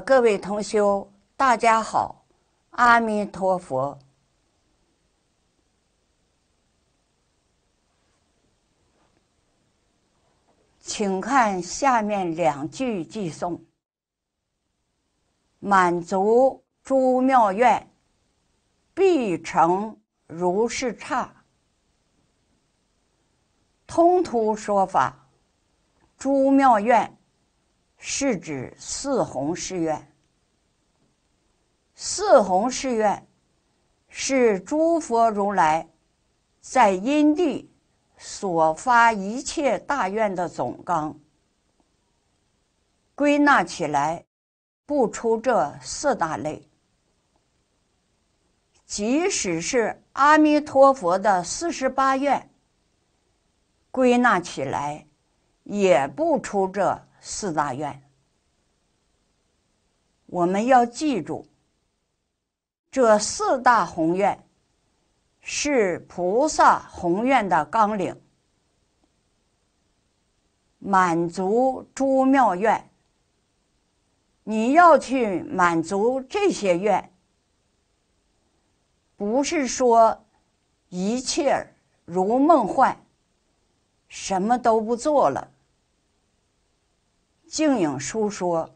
各位同修，大家好，阿弥陀佛，请看下面两句偈颂：满足诸妙愿，必成如是刹，通途说法，诸妙愿。是指四宏誓愿。四宏誓愿是诸佛如来在因地所发一切大愿的总纲，归纳起来不出这四大类。即使是阿弥陀佛的四十八愿，归纳起来也不出这。四大愿，我们要记住，这四大宏愿是菩萨宏愿的纲领。满足诸妙愿，你要去满足这些愿，不是说一切如梦幻，什么都不做了。净影书说：“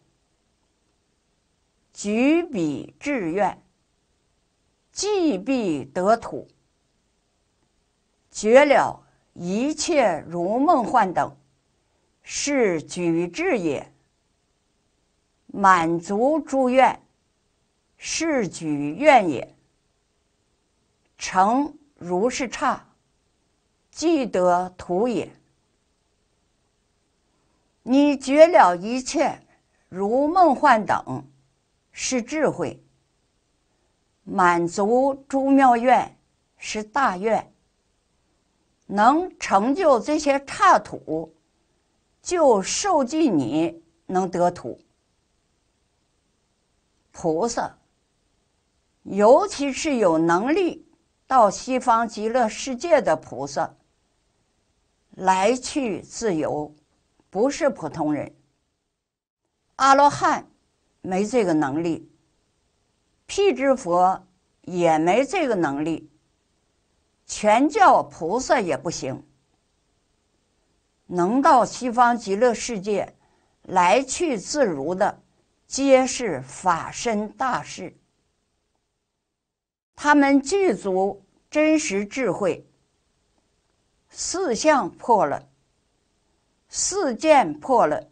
举笔志愿，既必得土，绝了一切如梦幻等，是举志也。满足诸愿，是举愿也。成如是差，即得土也。”你绝了一切，如梦幻等，是智慧。满足诸妙愿，是大愿。能成就这些刹土，就受记你能得土菩萨，尤其是有能力到西方极乐世界的菩萨，来去自由。不是普通人，阿罗汉没这个能力，辟支佛也没这个能力，全教菩萨也不行。能到西方极乐世界来去自如的，皆是法身大事。他们具足真实智慧，四相破了。四件破了，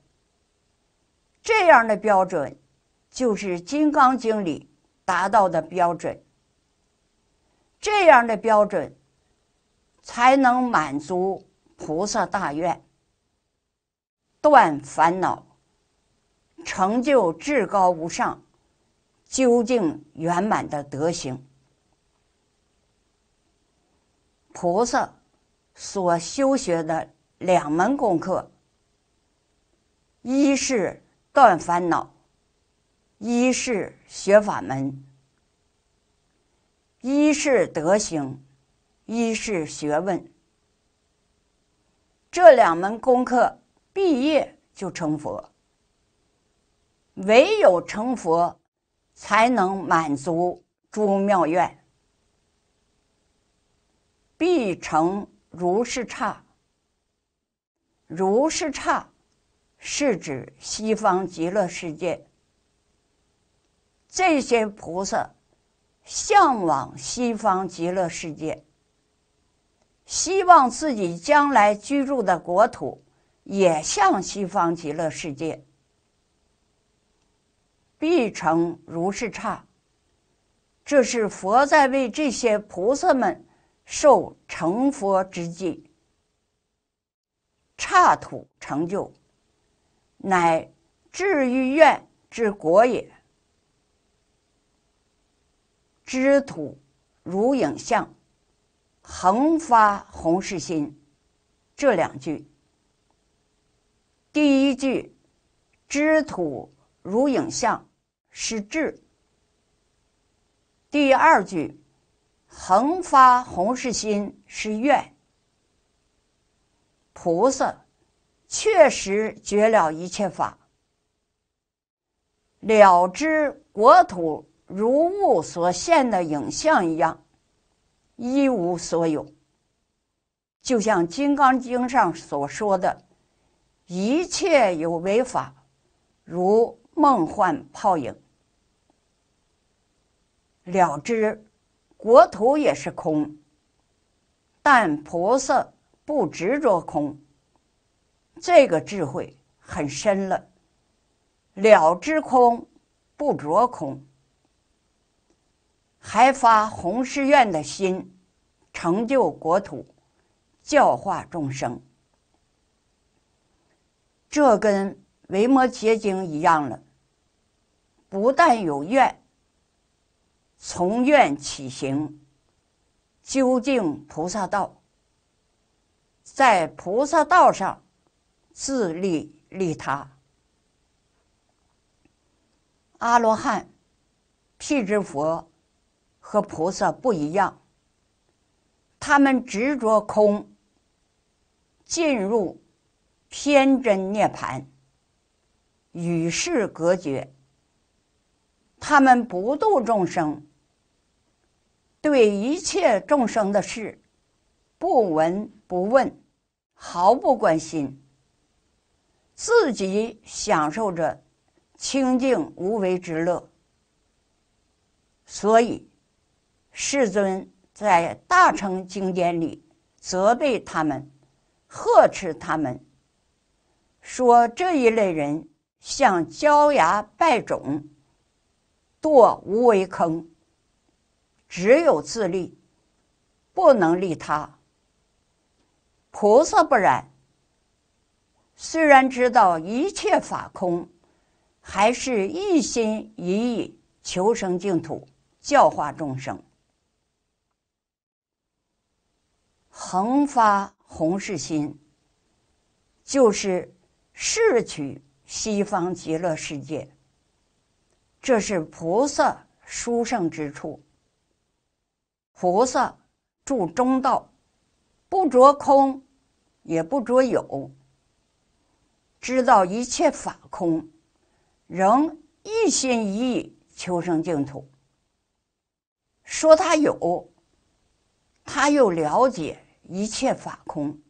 这样的标准，就是《金刚经》里达到的标准。这样的标准，才能满足菩萨大愿，断烦恼，成就至高无上、究竟圆满的德行。菩萨所修学的两门功课。一是断烦恼，一是学法门，一是德行，一是学问。这两门功课毕业就成佛，唯有成佛才能满足诸妙愿，必成如是差，如是差。是指西方极乐世界，这些菩萨向往西方极乐世界，希望自己将来居住的国土也像西方极乐世界。必成如是刹，这是佛在为这些菩萨们受成佛之际，刹土成就。乃至于愿之国也，知土如影像，恒发弘是心。这两句，第一句知土如影像是智，第二句恒发弘是心是愿菩萨。确实绝了一切法，了知国土如物所现的影像一样，一无所有。就像《金刚经》上所说的：“一切有为法，如梦幻泡影。”了知国土也是空，但菩萨不执着空。这个智慧很深了，了知空，不着空，还发宏誓愿的心，成就国土，教化众生，这跟《维摩诘经》一样了。不但有愿，从愿起行，究竟菩萨道，在菩萨道上。自利利他，阿罗汉、辟支佛和菩萨不一样，他们执着空，进入偏真涅盘，与世隔绝，他们不度众生，对一切众生的事不闻不问，毫不关心。自己享受着清净无为之乐，所以世尊在大乘经典里责备他们、呵斥他们，说这一类人像焦芽败种、堕无为坑，只有自利，不能利他。菩萨不然。虽然知道一切法空，还是一心一意求生净土，教化众生，恒发弘誓心，就是誓取西方极乐世界。这是菩萨殊胜之处。菩萨住中道，不着空，也不着有。知道一切法空，仍一心一意求生净土。说他有，他又了解一切法空，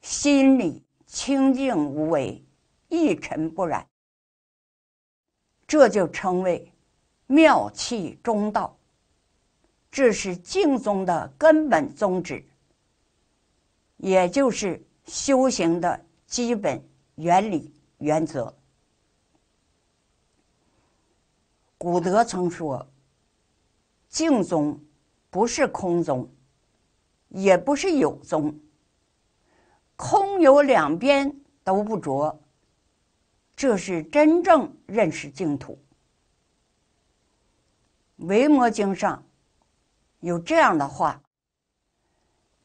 心里清净无为，一尘不染。这就称为妙器中道。这是净宗的根本宗旨，也就是修行的基本。原理、原则。古德曾说：“净宗不是空宗，也不是有宗，空有两边都不着，这是真正认识净土。”《维摩经》上有这样的话：“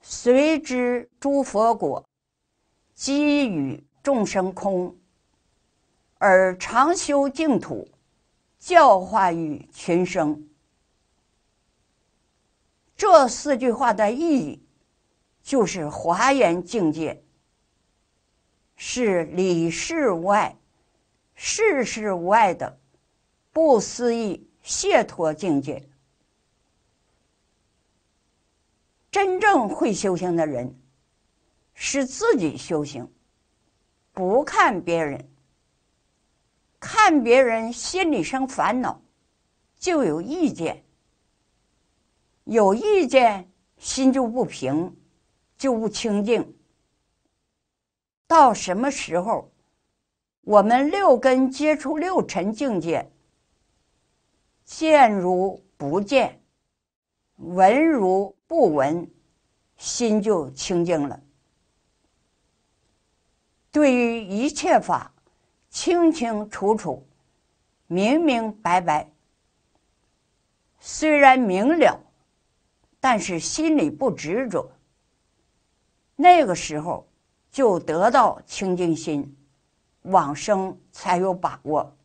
随之诸佛果，基于。”众生空，而常修净土，教化于群生。这四句话的意义，就是华严境界，是里事外、世世事无碍的不思议解脱境界。真正会修行的人，是自己修行。不看别人，看别人心里生烦恼，就有意见，有意见心就不平，就不清净。到什么时候，我们六根接触六尘境界，见如不见，闻如不闻，心就清净了。对于一切法，清清楚楚，明明白白。虽然明了，但是心里不执着。那个时候就得到清净心，往生才有把握。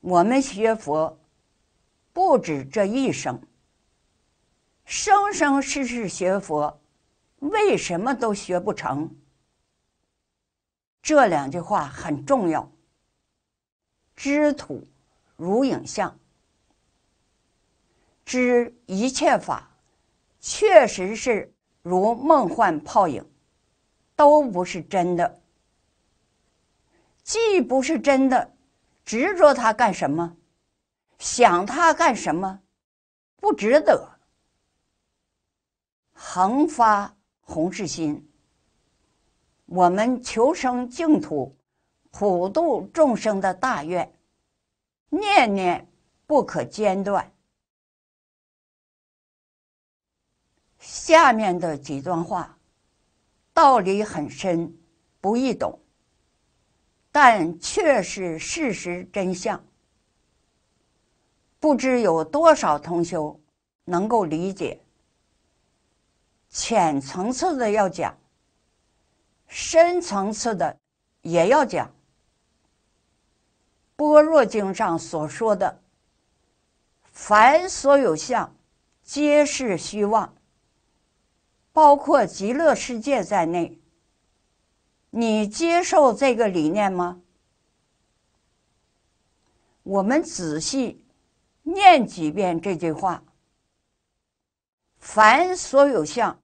我们学佛不止这一生，生生世世学佛。为什么都学不成？这两句话很重要。知土如影像，知一切法，确实是如梦幻泡影，都不是真的。既不是真的，执着它干什么？想它干什么？不值得。恒发。弘誓心，我们求生净土、普度众生的大愿，念念不可间断。下面的几段话，道理很深，不易懂，但却是事实真相。不知有多少同修能够理解。浅层次的要讲，深层次的也要讲。般若经上所说的“凡所有相，皆是虚妄”，包括极乐世界在内，你接受这个理念吗？我们仔细念几遍这句话：“凡所有相。”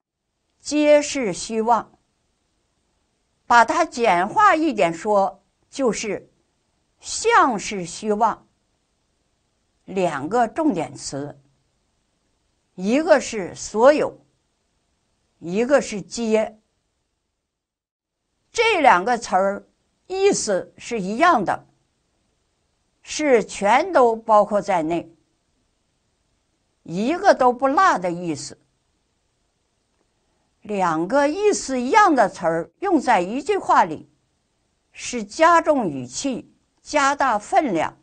皆是虚妄，把它简化一点说，就是“像是虚妄”两个重点词，一个是“所有”，一个是“皆”，这两个词儿意思是一样的，是全都包括在内，一个都不落的意思。两个意思一样的词儿用在一句话里，是加重语气、加大分量，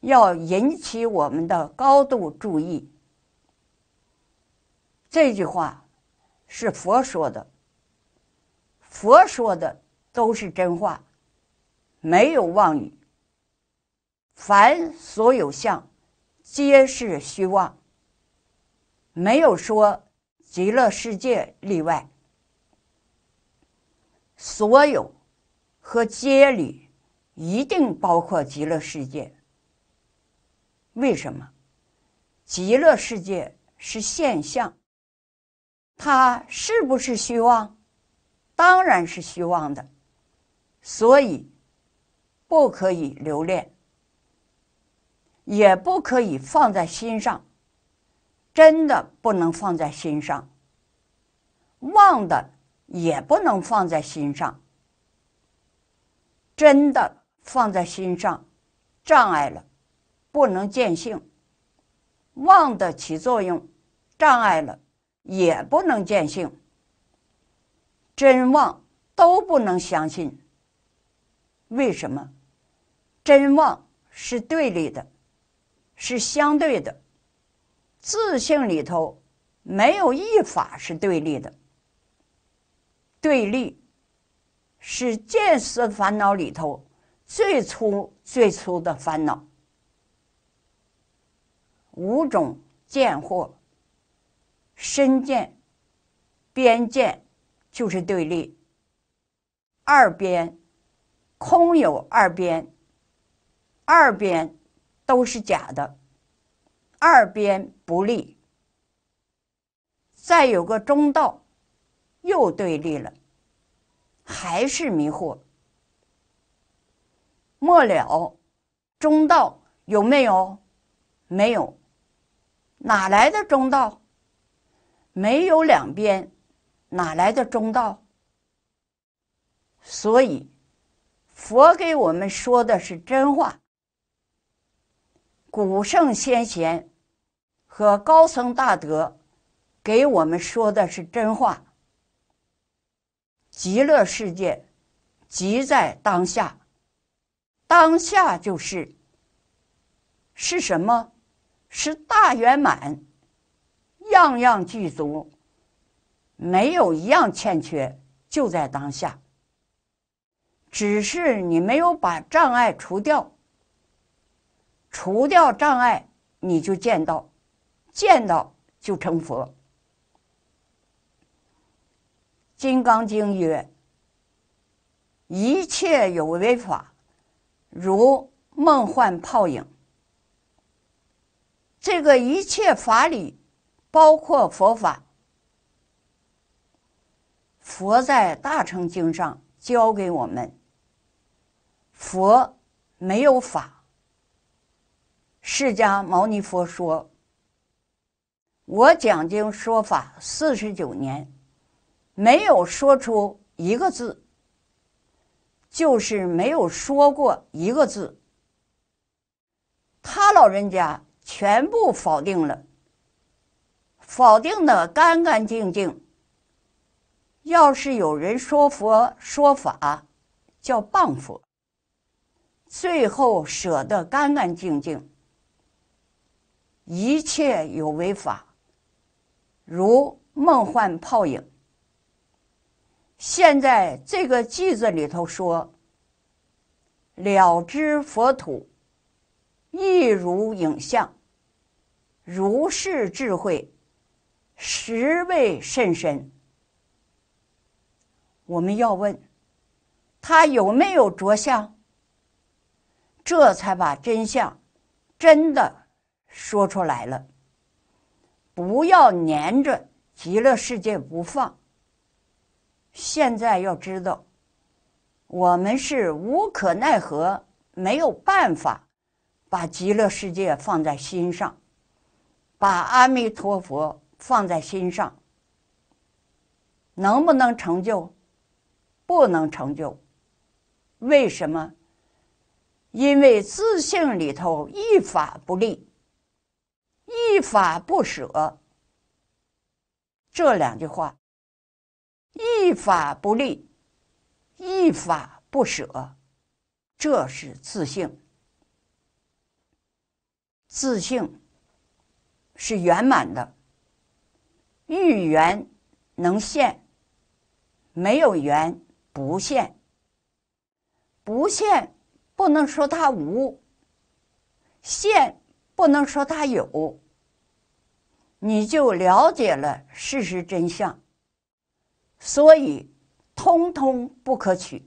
要引起我们的高度注意。这句话是佛说的，佛说的都是真话，没有妄语。凡所有相，皆是虚妄，没有说。极乐世界例外，所有和皆里一定包括极乐世界。为什么？极乐世界是现象，它是不是虚妄？当然是虚妄的，所以不可以留恋，也不可以放在心上。真的不能放在心上，忘的也不能放在心上。真的放在心上，障碍了，不能见性；忘的起作用，障碍了，也不能见性。真忘都不能相信。为什么？真妄是对立的，是相对的。自性里头没有一法是对立的，对立是见识烦恼里头最初最初的烦恼。五种见惑、身见、边见就是对立。二边，空有二边，二边都是假的。二边不利，再有个中道，又对立了，还是迷惑。末了，中道有没有？没有，哪来的中道？没有两边，哪来的中道？所以，佛给我们说的是真话。古圣先贤。和高僧大德给我们说的是真话。极乐世界即在当下，当下就是是什么？是大圆满，样样具足，没有一样欠缺，就在当下。只是你没有把障碍除掉，除掉障碍，你就见到。见到就成佛，《金刚经》曰：“一切有为法，如梦幻泡影。”这个一切法理，包括佛法，佛在大乘经上教给我们：佛没有法，释迦牟尼佛说。我讲经说法四十九年，没有说出一个字，就是没有说过一个字。他老人家全部否定了，否定的干干净净。要是有人说佛说法，叫谤佛，最后舍得干干净净，一切有为法。如梦幻泡影。现在这个句子里头说了知佛土亦如影像，如是智慧实为甚深。我们要问，他有没有着相？这才把真相真的说出来了。不要粘着极乐世界不放。现在要知道，我们是无可奈何，没有办法把极乐世界放在心上，把阿弥陀佛放在心上，能不能成就？不能成就。为什么？因为自性里头一法不立。一法不舍，这两句话。一法不立，一法不舍，这是自信。自信是圆满的，遇缘能现，没有缘不现，不现不能说它无，现不能说它有。你就了解了事实真相，所以通通不可取。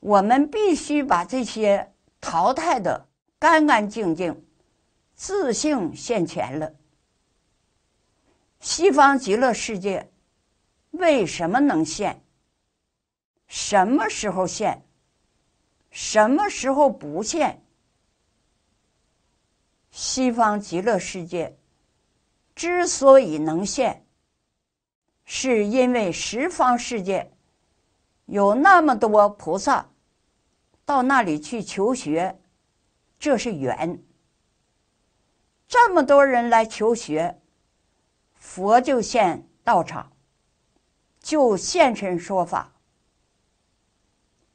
我们必须把这些淘汰的干干净净，自信现前了。西方极乐世界为什么能现？什么时候现？什么时候不现？西方极乐世界之所以能现，是因为十方世界有那么多菩萨到那里去求学，这是缘。这么多人来求学，佛就现道场，就现身说法，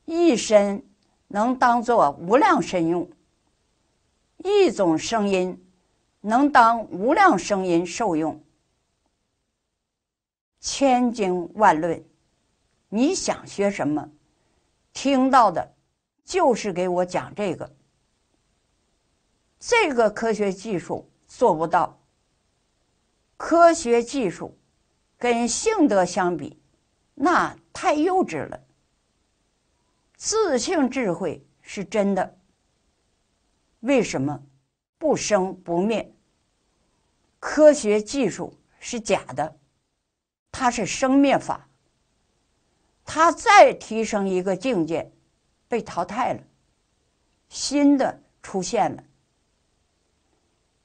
一身能当做无量身用。一种声音能当无量声音受用，千经万论，你想学什么，听到的，就是给我讲这个。这个科学技术做不到，科学技术跟性德相比，那太幼稚了。自性智慧是真的。为什么不生不灭？科学技术是假的，它是生灭法。它再提升一个境界，被淘汰了；新的出现了，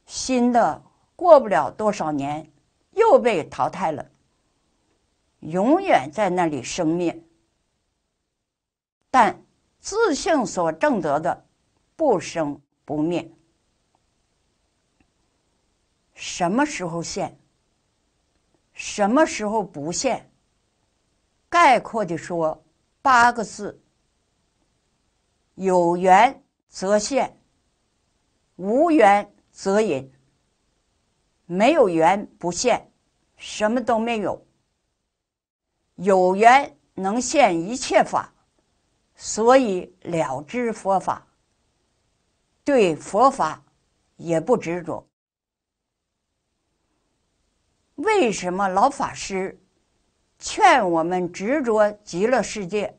新的过不了多少年又被淘汰了。永远在那里生灭。但自性所证得的不生。不灭，什么时候现？什么时候不现？概括的说，八个字：有缘则现，无缘则隐。没有缘不现，什么都没有。有缘能现一切法，所以了知佛法。对佛法也不执着，为什么老法师劝我们执着极乐世界，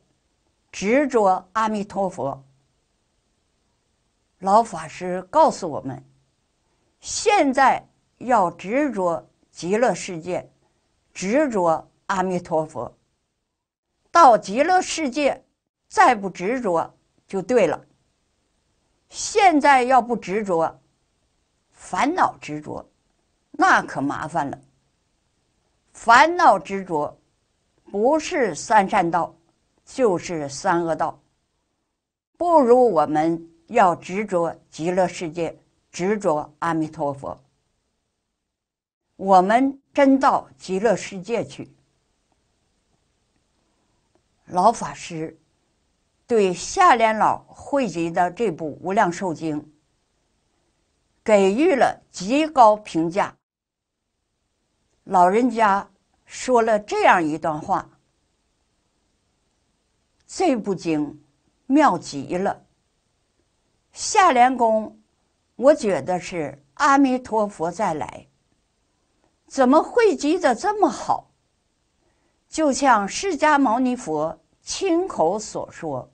执着阿弥陀佛？老法师告诉我们，现在要执着极乐世界，执着阿弥陀佛，到极乐世界再不执着就对了。现在要不执着，烦恼执着，那可麻烦了。烦恼执着，不是三善道，就是三恶道。不如我们要执着极乐世界，执着阿弥陀佛。我们真到极乐世界去，老法师。对夏莲老汇集的这部《无量寿经》给予了极高评价。老人家说了这样一段话：“这部经妙极了，夏莲公，我觉得是阿弥陀佛再来，怎么汇集的这么好？就像释迦牟尼佛亲口所说。”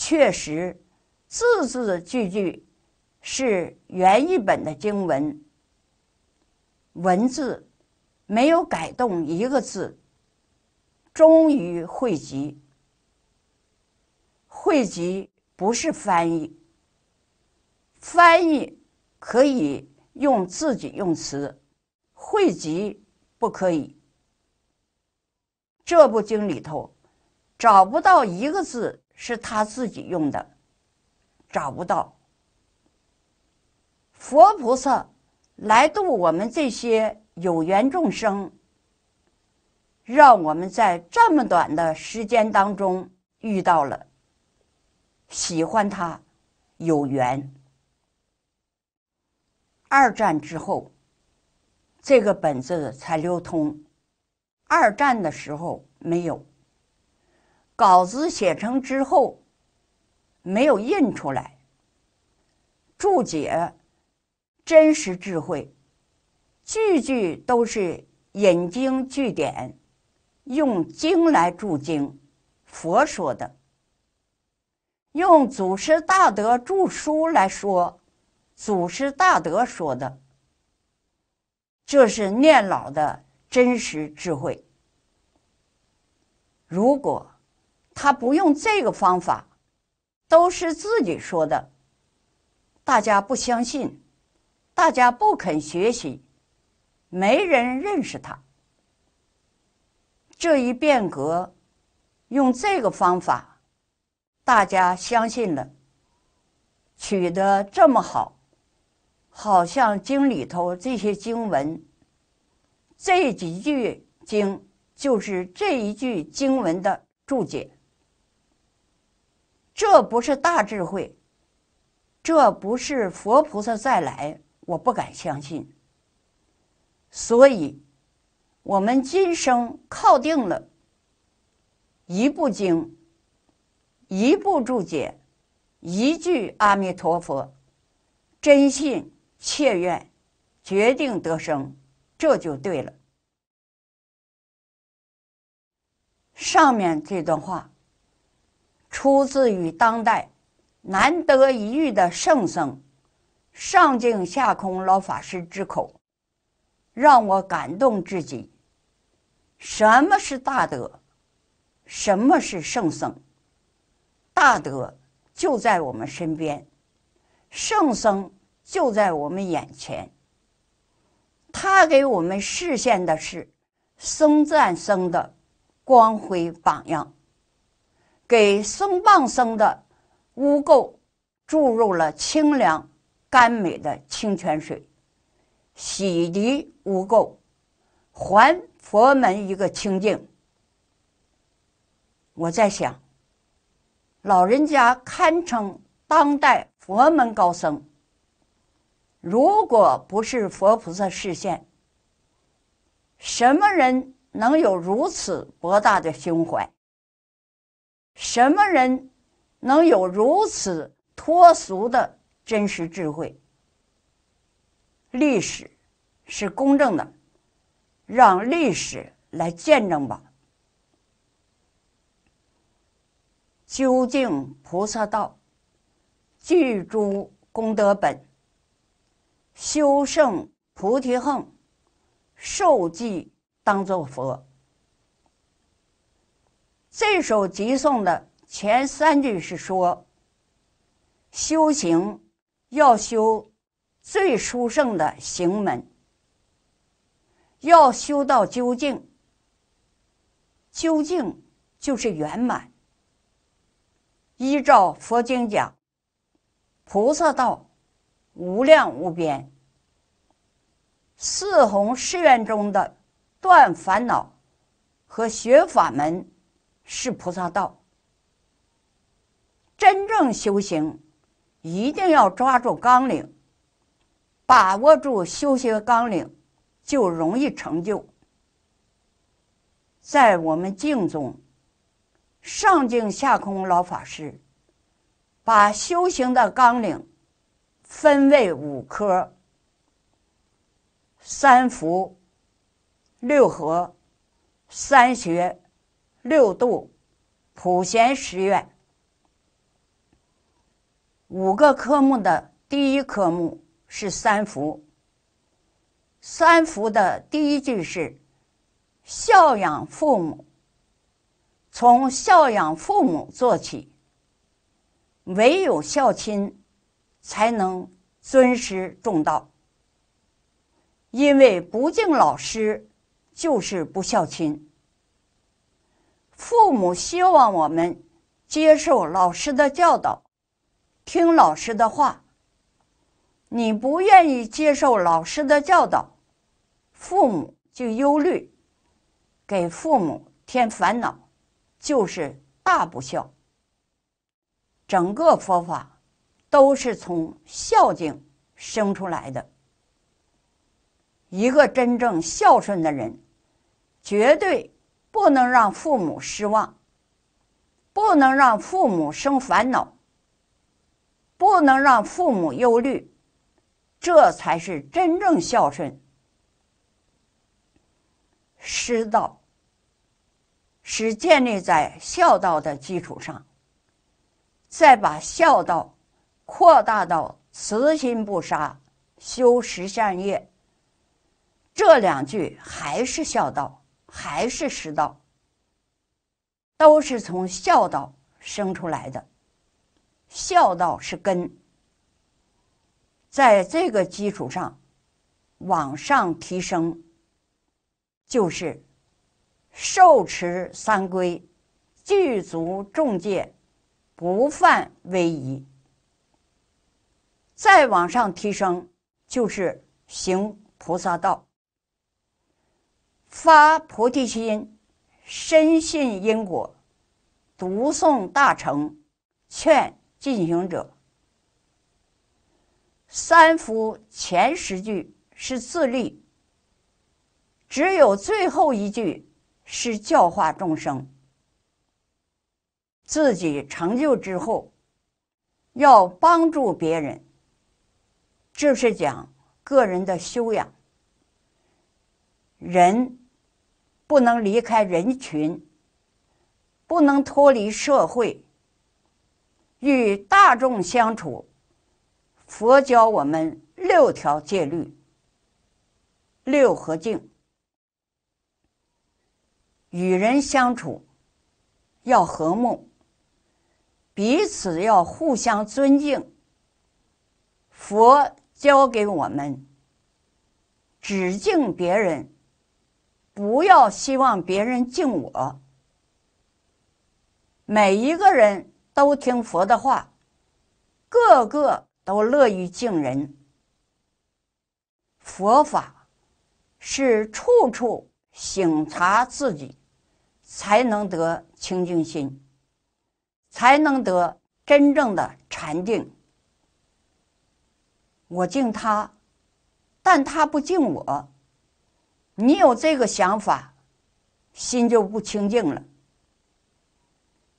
确实，字字句句是原译本的经文文字，没有改动一个字。终于汇集，汇集不是翻译，翻译可以用自己用词，汇集不可以。这部经里头找不到一个字。是他自己用的，找不到。佛菩萨来度我们这些有缘众生，让我们在这么短的时间当中遇到了，喜欢他，有缘。二战之后，这个本子才流通，二战的时候没有。稿子写成之后，没有印出来。注解真实智慧，句句都是引经据典，用经来注经，佛说的，用祖师大德著书来说，祖师大德说的，这是念老的真实智慧。如果。他不用这个方法，都是自己说的，大家不相信，大家不肯学习，没人认识他。这一变革，用这个方法，大家相信了，取得这么好，好像经里头这些经文，这几句经就是这一句经文的注解。这不是大智慧，这不是佛菩萨再来，我不敢相信。所以，我们今生靠定了，一部经，一部注解，一句阿弥陀佛，真信切愿，决定得生，这就对了。上面这段话。出自于当代难得一遇的圣僧上净下空老法师之口，让我感动至极。什么是大德？什么是圣僧？大德就在我们身边，圣僧就在我们眼前。他给我们示现的是生赞僧的光辉榜样。给松棒僧的污垢注入了清凉甘美的清泉水，洗涤污垢，还佛门一个清净。我在想，老人家堪称当代佛门高僧。如果不是佛菩萨示现，什么人能有如此博大的胸怀？什么人能有如此脱俗的真实智慧？历史是公正的，让历史来见证吧。究竟菩萨道，具诸功德本，修胜菩提横，受记当作佛。这首集诵的前三句是说：修行要修最殊胜的行门，要修到究竟，究竟就是圆满。依照佛经讲，菩萨道无量无边，四弘誓愿中的断烦恼和学法门。是菩萨道，真正修行一定要抓住纲领，把握住修行纲领，就容易成就。在我们净宗上净下空老法师，把修行的纲领分为五科：三福、六合、三学。六度，普贤十愿。五个科目的第一科目是三福。三福的第一句是：孝养父母。从孝养父母做起。唯有孝亲，才能尊师重道。因为不敬老师，就是不孝亲。父母希望我们接受老师的教导，听老师的话。你不愿意接受老师的教导，父母就忧虑，给父母添烦恼，就是大不孝。整个佛法都是从孝敬生出来的。一个真正孝顺的人，绝对。不能让父母失望，不能让父母生烦恼，不能让父母忧虑，这才是真正孝顺。师道是建立在孝道的基础上，再把孝道扩大到慈心不杀、修十善业，这两句还是孝道。还是十道，都是从孝道生出来的。孝道是根，在这个基础上往上提升，就是受持三规，具足众戒，不犯威仪。再往上提升，就是行菩萨道。发菩提心，深信因果，读诵大乘，劝进行者。三福前十句是自律，只有最后一句是教化众生。自己成就之后，要帮助别人，这是讲个人的修养。人。不能离开人群，不能脱离社会，与大众相处。佛教我们六条戒律，六和敬。与人相处要和睦，彼此要互相尊敬。佛教给我们，只敬别人。不要希望别人敬我。每一个人都听佛的话，个个都乐于敬人。佛法是处处省察自己，才能得清净心，才能得真正的禅定。我敬他，但他不敬我。你有这个想法，心就不清净了。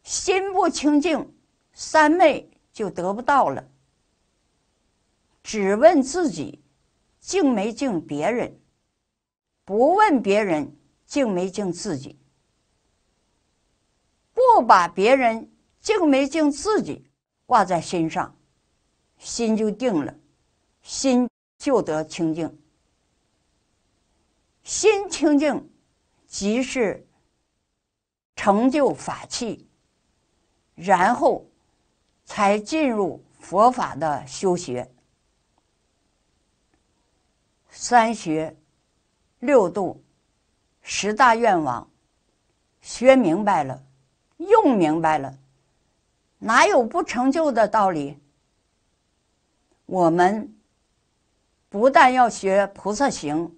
心不清净，三昧就得不到了。只问自己净没净别人，不问别人净没净自己，不把别人净没净自己挂在心上，心就定了，心就得清净。心清净，即是成就法器，然后才进入佛法的修学。三学、六度、十大愿望，学明白了，用明白了，哪有不成就的道理？我们不但要学菩萨行。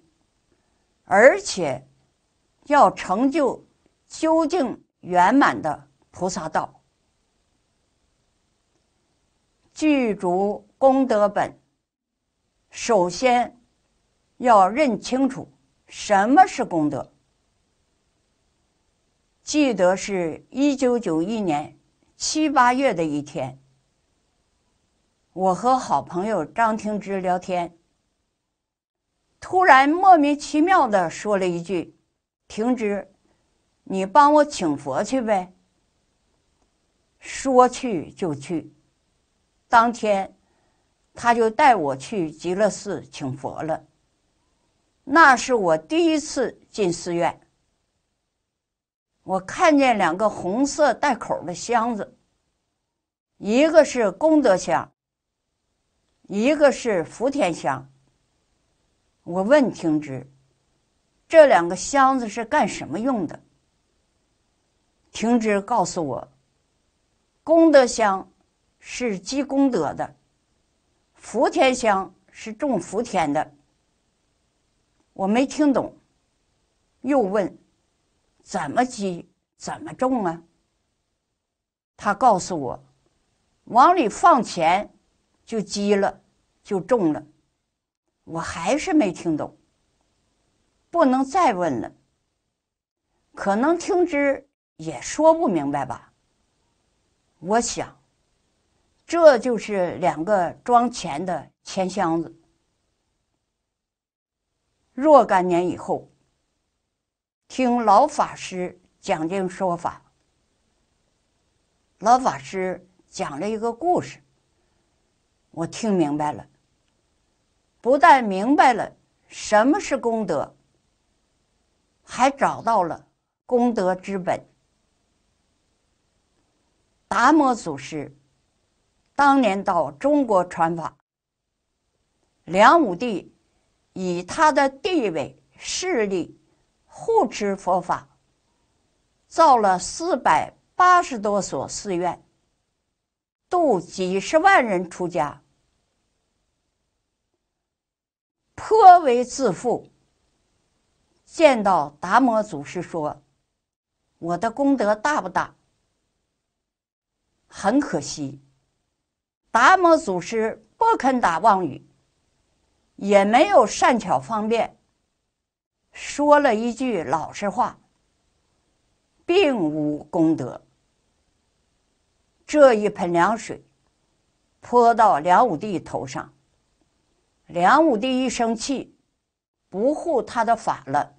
而且，要成就究竟圆满的菩萨道，具足功德本，首先要认清楚什么是功德。记得是一九九一年七八月的一天，我和好朋友张廷芝聊天。突然莫名其妙的说了一句：“停止，你帮我请佛去呗。”说去就去，当天他就带我去极乐寺请佛了。那是我第一次进寺院，我看见两个红色带口的箱子，一个是功德箱，一个是福田箱。我问停之：“这两个箱子是干什么用的？”停之告诉我：“功德箱是积功德的，福田箱是种福田的。”我没听懂，又问：“怎么积？怎么种啊？”他告诉我：“往里放钱就积了，就种了。”我还是没听懂，不能再问了。可能听之也说不明白吧。我想，这就是两个装钱的钱箱子。若干年以后，听老法师讲经说法，老法师讲了一个故事，我听明白了。不但明白了什么是功德，还找到了功德之本。达摩祖师当年到中国传法，梁武帝以他的地位势力护持佛法，造了四百八十多所寺院，度几十万人出家。颇为自负，见到达摩祖师说：“我的功德大不大？”很可惜，达摩祖师不肯打妄语，也没有善巧方便，说了一句老实话，并无功德。这一盆凉水泼到梁武帝头上。梁武帝一生气，不护他的法了。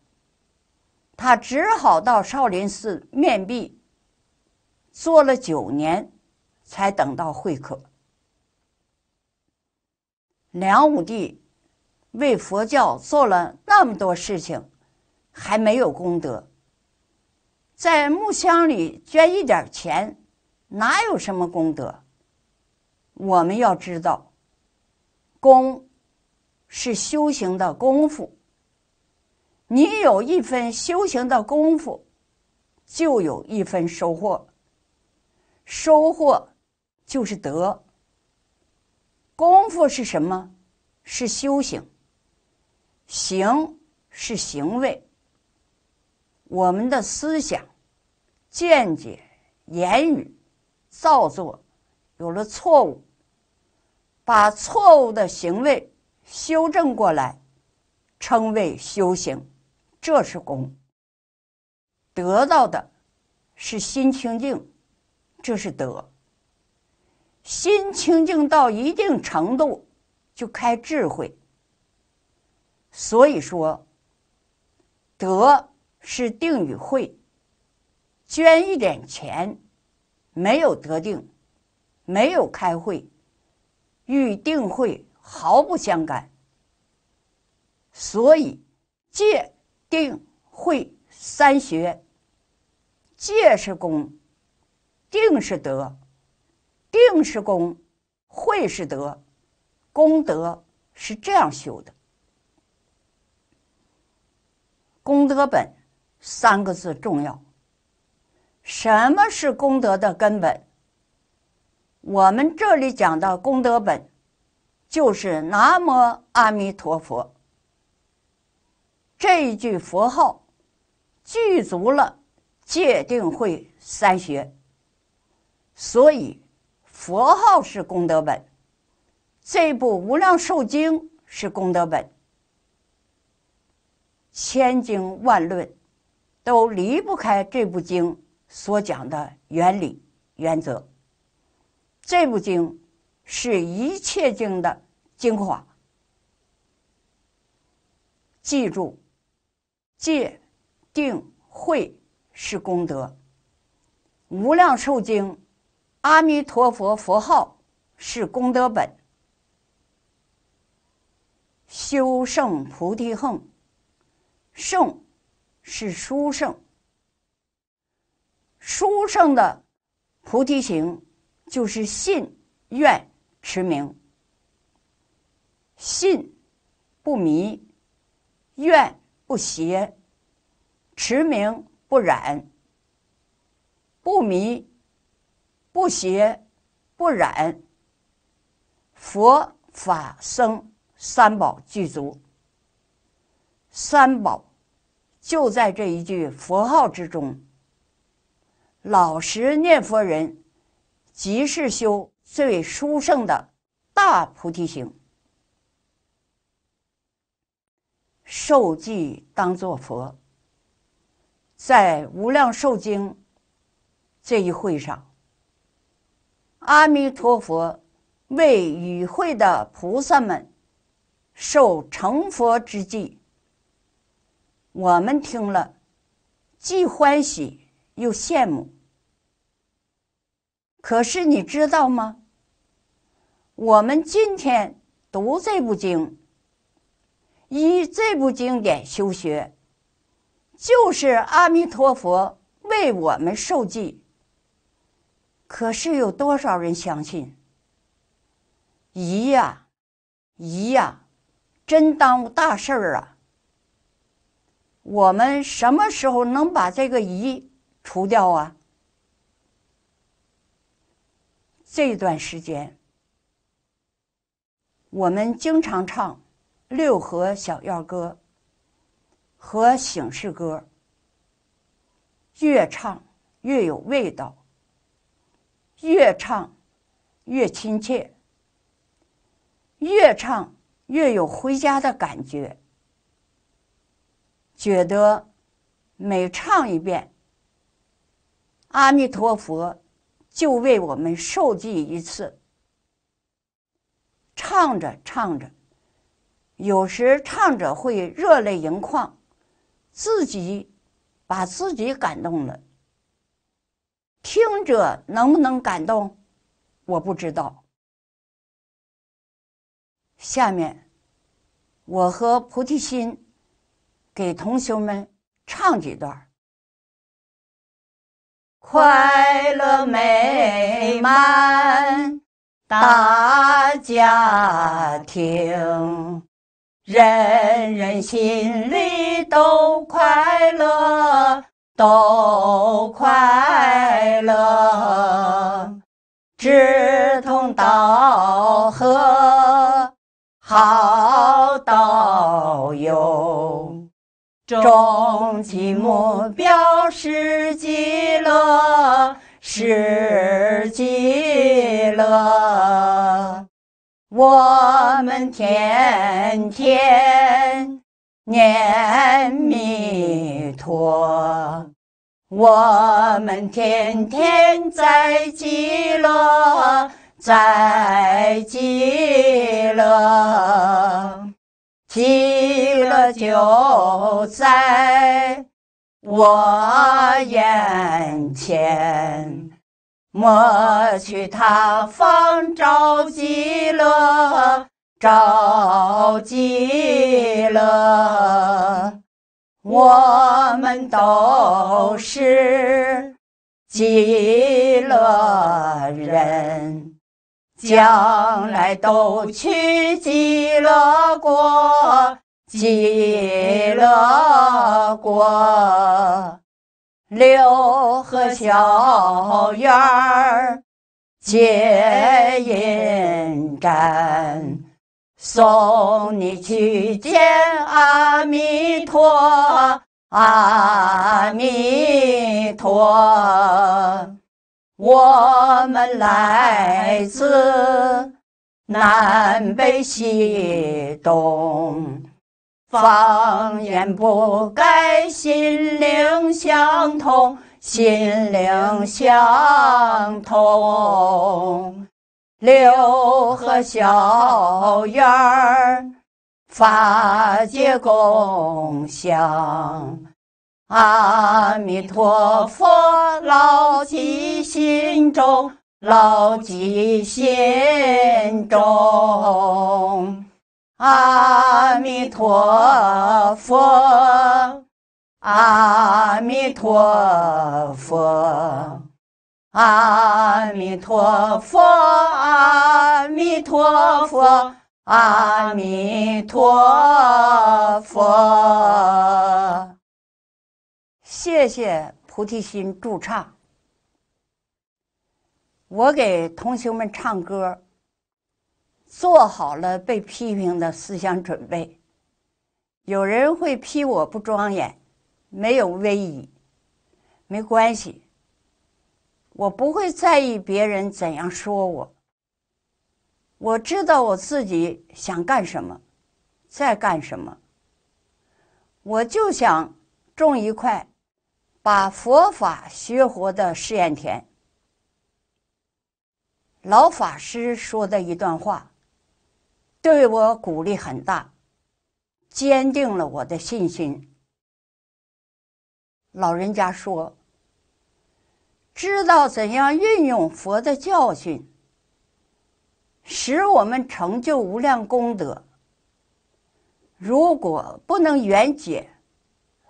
他只好到少林寺面壁，坐了九年，才等到会客。梁武帝为佛教做了那么多事情，还没有功德。在木箱里捐一点钱，哪有什么功德？我们要知道，功。是修行的功夫。你有一分修行的功夫，就有一分收获。收获就是德。功夫是什么？是修行。行是行为。我们的思想、见解、言语、造作，有了错误，把错误的行为。修正过来，称为修行，这是功；得到的是心清净，这是德。心清净到一定程度，就开智慧。所以说，德是定与会。捐一点钱，没有得定，没有开会，与定会。毫不相干。所以，戒定慧三学，戒是功，定是德，定是功，慧是德，功德是这样修的。功德本三个字重要。什么是功德的根本？我们这里讲到功德本。就是“南无阿弥陀佛”这一句佛号，具足了戒定慧三学，所以佛号是功德本，这部《无量寿经》是功德本，千经万论都离不开这部经所讲的原理、原则，这部经。是一切经的精华。记住，戒定慧是功德。无量寿经，阿弥陀佛佛号是功德本。修圣菩提恒，圣是殊胜，殊胜的菩提行就是信愿。持名，信不迷，愿不邪，持名不染，不迷不邪不染，佛法僧三宝具足，三宝就在这一句佛号之中。老实念佛人即是修。最殊胜的大菩提心，受记当作佛。在无量寿经这一会上，阿弥陀佛为与会的菩萨们受成佛之际，我们听了，既欢喜又羡慕。可是你知道吗？我们今天读这部经，以这部经典修学，就是阿弥陀佛为我们受记。可是有多少人相信？疑呀，疑呀，真耽误大事儿啊！我们什么时候能把这个疑除掉啊？这段时间，我们经常唱六合小调歌和醒世歌，越唱越有味道，越唱越亲切，越唱越有回家的感觉，觉得每唱一遍阿弥陀佛。就为我们受记一次，唱着唱着，有时唱着会热泪盈眶，自己把自己感动了。听者能不能感动，我不知道。下面，我和菩提心给同学们唱几段快乐美满大家庭，人人心里都快乐，都快乐，志同道合好道友。终极目标是极乐，是极乐。我们天天念弥陀，我们天天在极乐，在极乐。极乐就在我眼前，莫去他方找极乐，找极乐，我们都是极乐人。将来都去极乐国，极乐国，六合小院儿接烟站，送你去见阿弥陀，阿弥陀。我们来自南北西东，方言不改，心灵相通，心灵相通。六合小院儿，法界共享。阿弥陀佛，牢记心中，牢记心中。阿弥陀佛，阿弥陀佛，阿弥陀佛，阿弥陀佛，阿弥陀佛。谢谢菩提心助唱。我给同学们唱歌，做好了被批评的思想准备。有人会批我不庄严，没有威仪，没关系。我不会在意别人怎样说我。我知道我自己想干什么，在干什么。我就想种一块。把佛法学活的试验田，老法师说的一段话，对我鼓励很大，坚定了我的信心。老人家说：“知道怎样运用佛的教训，使我们成就无量功德。如果不能圆解，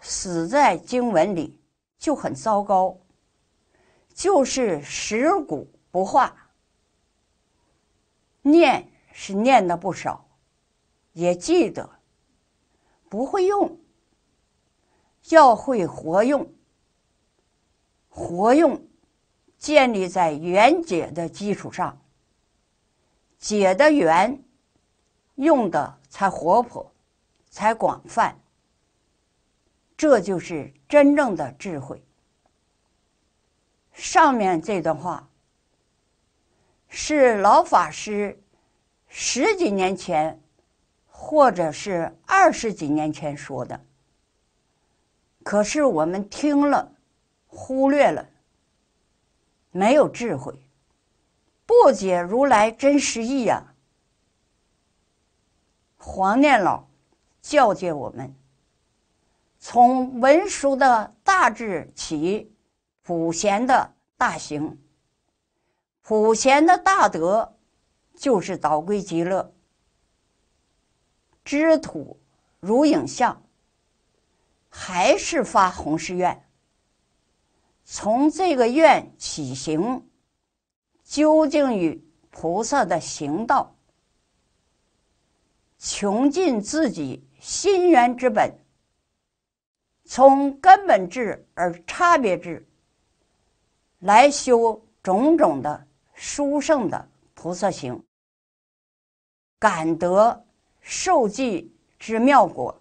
死在经文里。”就很糟糕，就是食古不化。念是念的不少，也记得，不会用。要会活用，活用建立在缘解的基础上，解的缘，用的才活泼，才广泛。这就是真正的智慧。上面这段话是老法师十几年前，或者是二十几年前说的。可是我们听了，忽略了，没有智慧，不解如来真实意呀！黄念老教诫我们。从文殊的大智起，普贤的大行，普贤的大德，就是导归极乐，知土如影像，还是发弘誓愿。从这个愿起行，究竟与菩萨的行道，穷尽自己心源之本。从根本智而差别智，来修种种的殊胜的菩萨行，感得受记之妙果。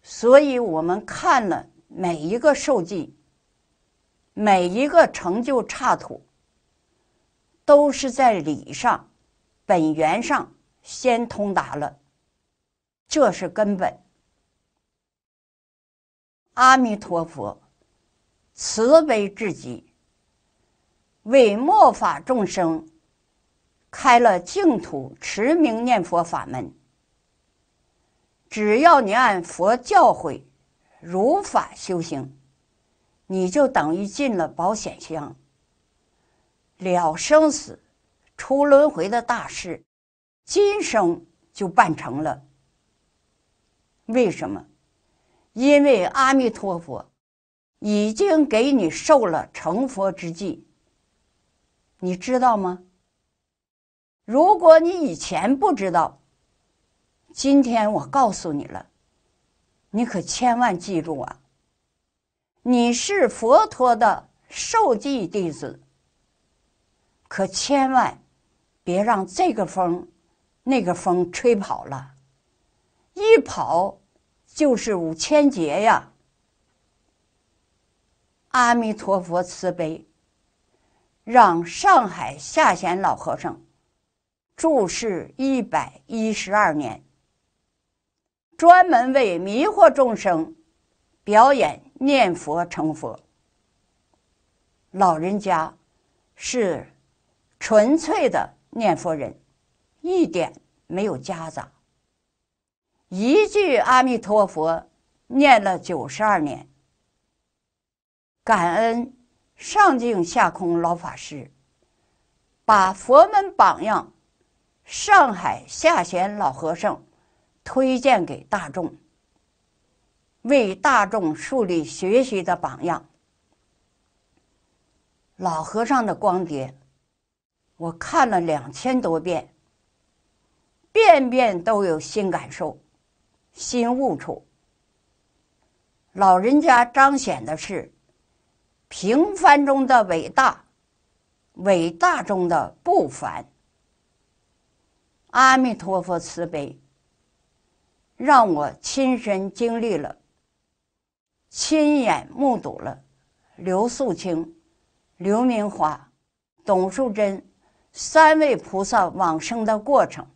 所以我们看了每一个受记，每一个成就差土，都是在理上、本源上先通达了，这是根本。阿弥陀佛，慈悲至极。为末法众生开了净土持名念佛法门。只要你按佛教诲，如法修行，你就等于进了保险箱。了生死、出轮回的大事，今生就办成了。为什么？因为阿弥陀佛已经给你授了成佛之计，你知道吗？如果你以前不知道，今天我告诉你了，你可千万记住啊！你是佛陀的受记弟子，可千万别让这个风、那个风吹跑了，一跑。就是五千劫呀！阿弥陀佛慈悲，让上海下贤老和尚住世一百一十二年，专门为迷惑众生表演念佛成佛。老人家是纯粹的念佛人，一点没有夹杂。一句阿弥陀佛，念了九十二年。感恩上净下空老法师，把佛门榜样上海下弦老和尚推荐给大众，为大众树立学习的榜样。老和尚的光碟，我看了两千多遍，遍遍都有新感受。心悟处，老人家彰显的是平凡中的伟大，伟大中的不凡。阿弥陀佛慈悲，让我亲身经历了，亲眼目睹了刘素清、刘明华、董树珍三位菩萨往生的过程，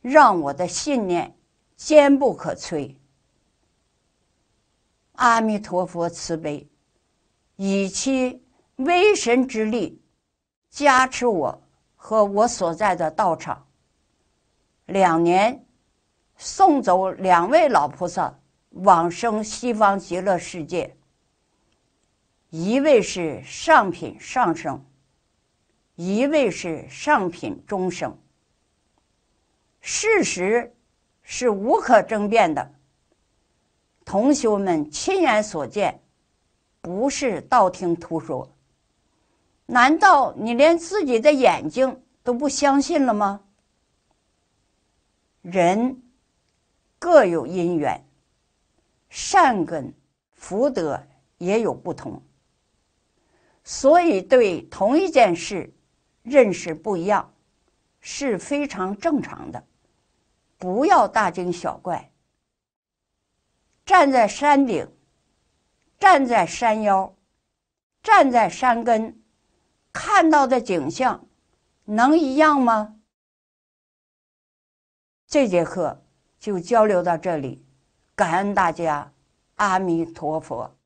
让我的信念。坚不可摧。阿弥陀佛慈悲，以其威神之力加持我和我所在的道场。两年送走两位老菩萨往生西方极乐世界，一位是上品上生，一位是上品中生。事实。是无可争辩的。同学们亲眼所见，不是道听途说。难道你连自己的眼睛都不相信了吗？人各有因缘，善根福德也有不同，所以对同一件事认识不一样，是非常正常的。不要大惊小怪。站在山顶，站在山腰，站在山根，看到的景象，能一样吗？这节课就交流到这里，感恩大家，阿弥陀佛。